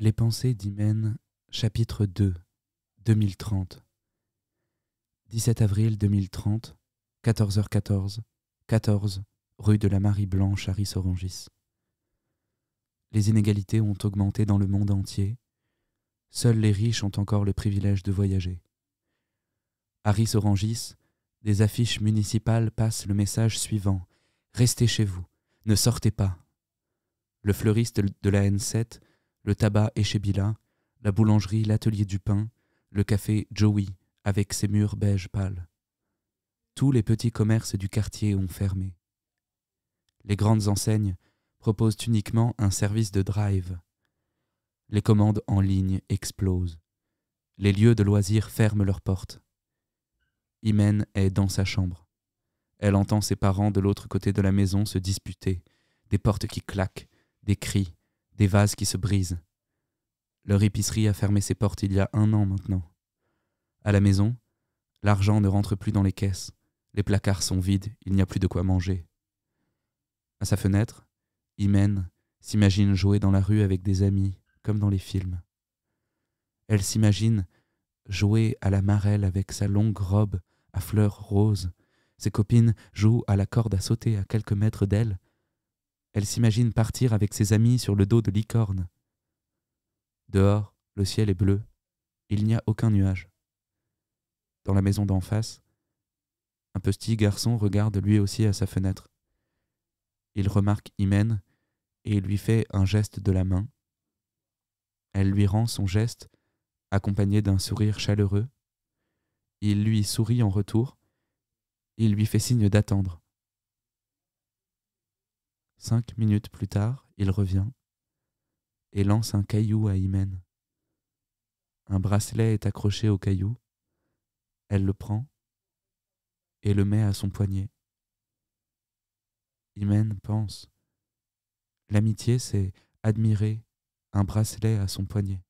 Les pensées d'Hymen, chapitre 2, 2030. 17 avril 2030, 14h14, 14, rue de la Marie-Blanche à Rissorangis. Les inégalités ont augmenté dans le monde entier. Seuls les riches ont encore le privilège de voyager. À Aris-Orangis, des affiches municipales passent le message suivant Restez chez vous, ne sortez pas. Le fleuriste de la N7 le tabac et chez Bila, la boulangerie l'atelier du pain, le café Joey avec ses murs beige pâle. Tous les petits commerces du quartier ont fermé. Les grandes enseignes proposent uniquement un service de drive. Les commandes en ligne explosent. Les lieux de loisirs ferment leurs portes. Imen est dans sa chambre. Elle entend ses parents de l'autre côté de la maison se disputer, des portes qui claquent, des cris, des vases qui se brisent. Leur épicerie a fermé ses portes il y a un an maintenant. À la maison, l'argent ne rentre plus dans les caisses, les placards sont vides, il n'y a plus de quoi manger. À sa fenêtre, Imène s'imagine jouer dans la rue avec des amis, comme dans les films. Elle s'imagine jouer à la marelle avec sa longue robe à fleurs roses. Ses copines jouent à la corde à sauter à quelques mètres d'elle, elle s'imagine partir avec ses amis sur le dos de licorne. Dehors, le ciel est bleu. Il n'y a aucun nuage. Dans la maison d'en face, un petit garçon regarde lui aussi à sa fenêtre. Il remarque Hymen et lui fait un geste de la main. Elle lui rend son geste, accompagné d'un sourire chaleureux. Il lui sourit en retour. Il lui fait signe d'attendre. Cinq minutes plus tard, il revient et lance un caillou à Imen. Un bracelet est accroché au caillou. Elle le prend et le met à son poignet. Imen pense. L'amitié, c'est admirer un bracelet à son poignet.